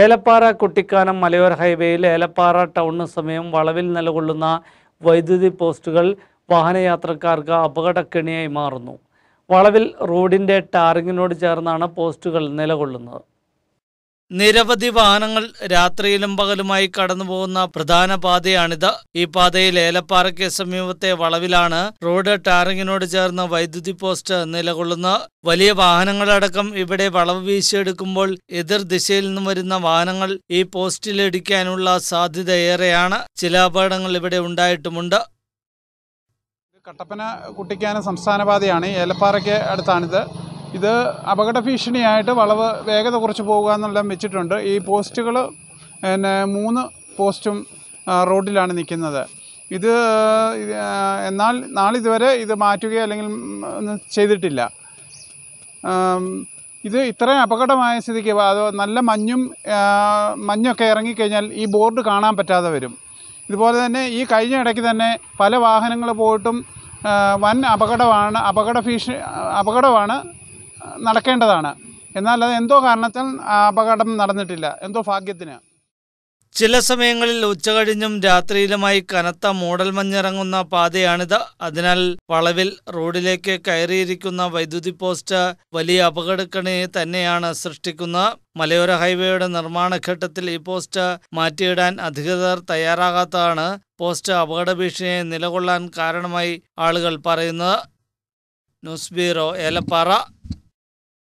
ഏലപ്പാറ കുട്ടിക്കാനം മലയോര ഹൈവേയിൽ ഏലപ്പാറ ടൗണിന് സമയം വളവിൽ നിലകൊള്ളുന്ന വൈദ്യുതി പോസ്റ്റുകൾ വാഹനയാത്രക്കാർക്ക് അപകടക്കെണിയായി മാറുന്നു വളവിൽ റോഡിൻ്റെ ടാറിങ്ങിനോട് ചേർന്നാണ് പോസ്റ്റുകൾ നിലകൊള്ളുന്നത് നിരവധി വാഹനങ്ങൾ രാത്രിയിലും പകലുമായി കടന്നുപോകുന്ന പ്രധാന പാതയാണിത് ഈ പാതയിൽ ഏലപ്പാറയ്ക്ക് സമീപത്തെ വളവിലാണ് റോഡ് ടാറിങ്ങിനോട് ചേർന്ന വൈദ്യുതി പോസ്റ്റ് നിലകൊള്ളുന്നത് വലിയ വാഹനങ്ങളടക്കം ഇവിടെ വളവ് വീശിയെടുക്കുമ്പോൾ എതിർ ദിശയിൽ നിന്നും വരുന്ന വാഹനങ്ങൾ ഈ പോസ്റ്റിലിടിക്കാനുള്ള സാധ്യത ഏറെയാണ് ചില അപകടങ്ങൾ ഇവിടെ ഉണ്ടായിട്ടുമുണ്ട് കട്ടപ്പന കുട്ടിക്കാനം സംസ്ഥാന പാതയാണ് ഏലപ്പാറയ്ക്ക് അടുത്താണിത് ഇത് അപകട ഭീഷണിയായിട്ട് വളവ് വേഗത കുറച്ച് പോകുക എന്നെല്ലാം വെച്ചിട്ടുണ്ട് ഈ പോസ്റ്റുകൾ പിന്നെ മൂന്ന് പോസ്റ്റും റോഡിലാണ് നിൽക്കുന്നത് ഇത് എന്നാൽ നാളിതുവരെ ഇത് മാറ്റുകയോ അല്ലെങ്കിൽ ചെയ്തിട്ടില്ല ഇത് ഇത്രയും അപകടമായ സ്ഥിതിക്ക് അത് നല്ല മഞ്ഞും മഞ്ഞൊക്കെ ഇറങ്ങിക്കഴിഞ്ഞാൽ ഈ ബോർഡ് കാണാൻ പറ്റാതെ വരും ഇതുപോലെ തന്നെ ഈ കഴിഞ്ഞ ഇടയ്ക്ക് തന്നെ പല വാഹനങ്ങൾ പോയിട്ടും വൻ അപകടമാണ് അപകട ഭീഷണി അപകടമാണ് നടക്കേണ്ടതാണ് എന്നാൽ അത് എന്തോ കാരണത്താൽ അപകടം നടന്നിട്ടില്ല എന്തോ ഭാഗ്യത്തിന് ചില സമയങ്ങളിൽ ഉച്ചകഴിഞ്ഞും രാത്രിയിലുമായി കനത്ത മൂടൽ മഞ്ഞിറങ്ങുന്ന പാതയാണിത് അതിനാൽ വളവിൽ റോഡിലേക്ക് കയറിയിരിക്കുന്ന വൈദ്യുതി പോസ്റ്റ് വലിയ അപകടക്കണിയെ തന്നെയാണ് സൃഷ്ടിക്കുന്നത് മലയോര ഹൈവേയുടെ നിർമ്മാണ ഘട്ടത്തിൽ ഈ പോസ്റ്റ് മാറ്റിയിടാൻ അധികൃതർ തയ്യാറാകാത്തതാണ് പോസ്റ്റ് അപകട ഭീഷണിയെ നിലകൊള്ളാൻ കാരണമായി ആളുകൾ പറയുന്നത് ന്യൂസ് ബ്യൂറോ ഏലപ്പാറ